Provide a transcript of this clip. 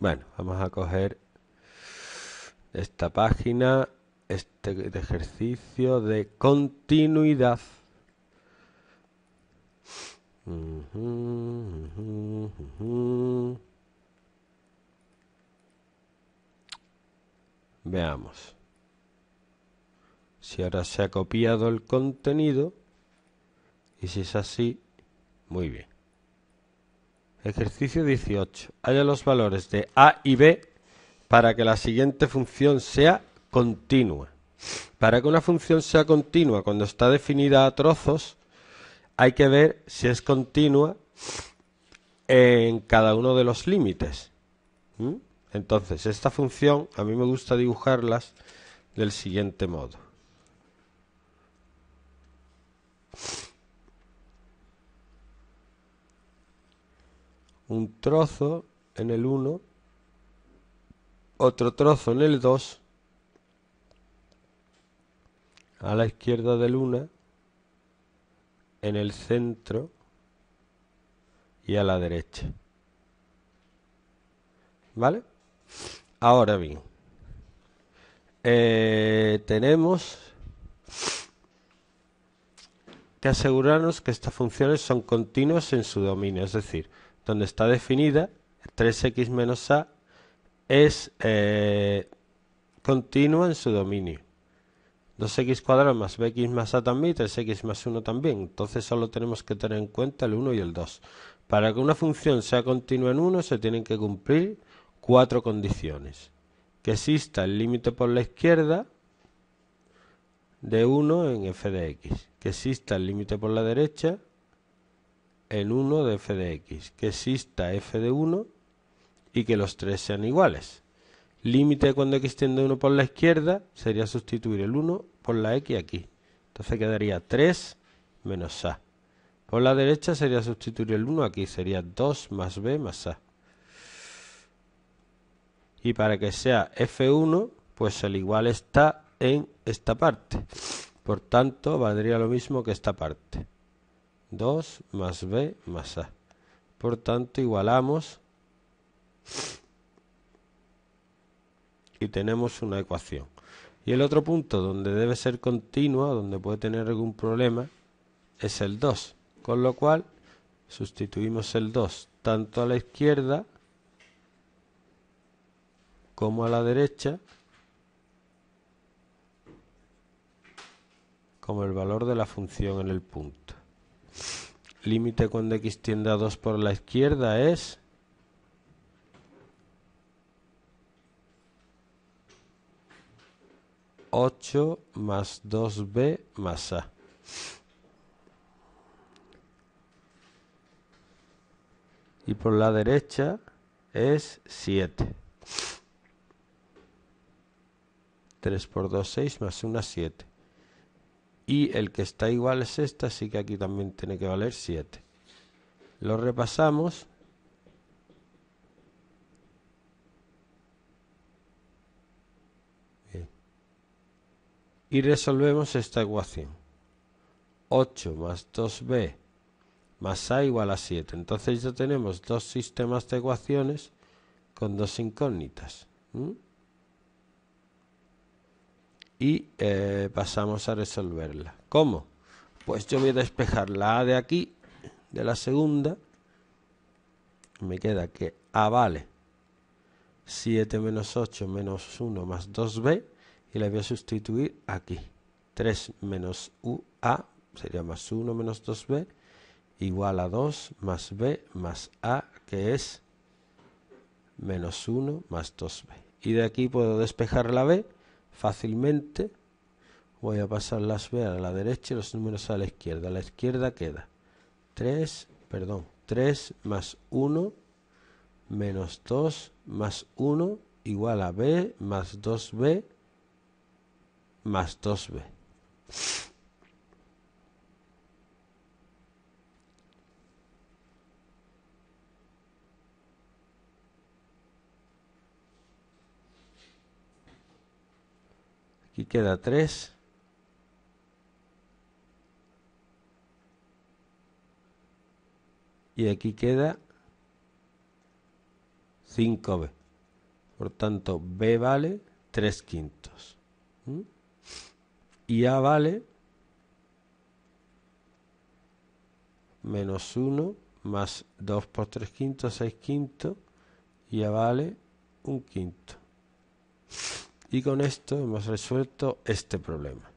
Bueno, vamos a coger esta página, este ejercicio de continuidad. Veamos. Si ahora se ha copiado el contenido. Y si es así, muy bien. Ejercicio 18. Haya los valores de A y B para que la siguiente función sea continua. Para que una función sea continua cuando está definida a trozos, hay que ver si es continua en cada uno de los límites. ¿Mm? Entonces, esta función a mí me gusta dibujarlas del siguiente modo. un trozo en el 1, otro trozo en el 2, a la izquierda del 1, en el centro y a la derecha. ¿Vale? Ahora bien, eh, tenemos que asegurarnos que estas funciones son continuas en su dominio, es decir, donde está definida 3x menos a es eh, continua en su dominio. 2x cuadrado más bx más a también 3x más 1 también. Entonces solo tenemos que tener en cuenta el 1 y el 2. Para que una función sea continua en 1 se tienen que cumplir cuatro condiciones. Que exista el límite por la izquierda de 1 en f de x. Que exista el límite por la derecha el 1 de f de x, que exista f de 1 y que los tres sean iguales. Límite cuando x tiende a 1 por la izquierda sería sustituir el 1 por la x aquí. Entonces quedaría 3 menos a. Por la derecha sería sustituir el 1 aquí, sería 2 más b más a. Y para que sea f1, pues el igual está en esta parte. Por tanto, valdría lo mismo que esta parte. 2 más b más a. Por tanto, igualamos y tenemos una ecuación. Y el otro punto donde debe ser continua, donde puede tener algún problema, es el 2. Con lo cual, sustituimos el 2 tanto a la izquierda como a la derecha, como el valor de la función en el punto límite cuando x tiende a 2 por la izquierda es... ...8 más 2b más a. Y por la derecha es 7. 3 por 2, 6 más 1, 7 y el que está igual es esta, así que aquí también tiene que valer 7. Lo repasamos. Y resolvemos esta ecuación. 8 más 2b más a igual a 7. Entonces ya tenemos dos sistemas de ecuaciones con dos incógnitas y eh, pasamos a resolverla. ¿Cómo? Pues yo voy a despejar la A de aquí, de la segunda. Me queda que A vale 7 menos 8 menos 1 más 2B y la voy a sustituir aquí. 3 menos UA sería más 1 menos 2B igual a 2 más B más A que es menos 1 más 2B. Y de aquí puedo despejar la B fácilmente. Voy a pasar las B a la derecha y los números a la izquierda. A la izquierda queda 3, perdón, 3 más 1 menos 2 más 1 igual a B más 2B más 2B. Aquí queda 3. Y aquí queda 5B. Por tanto, B vale 3 quintos. ¿Mm? Y A vale menos 1 más 2 por 3 quintos, 6 quintos. Y A vale 1 quinto y con esto hemos resuelto este problema.